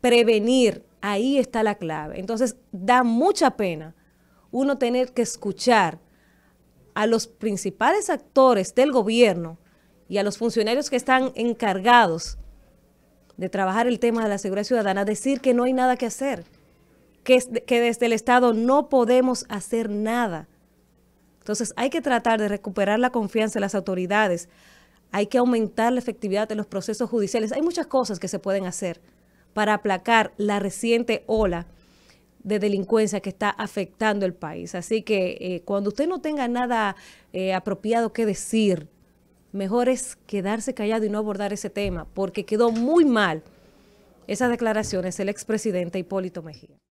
prevenir, ahí está la clave. Entonces, da mucha pena uno tener que escuchar a los principales actores del gobierno y a los funcionarios que están encargados de trabajar el tema de la seguridad ciudadana decir que no hay nada que hacer, que, desde el Estado no podemos hacer nada. Entonces hay que tratar de recuperar la confianza de las autoridades, hay que aumentar la efectividad de los procesos judiciales, hay muchas cosas que se pueden hacer para aplacar la reciente ola de delincuencia que está afectando el país. Así que eh, cuando usted no tenga nada eh, apropiado que decir, mejor es quedarse callado y no abordar ese tema, porque quedó muy mal esas declaraciones el expresidente Hipólito Mejía.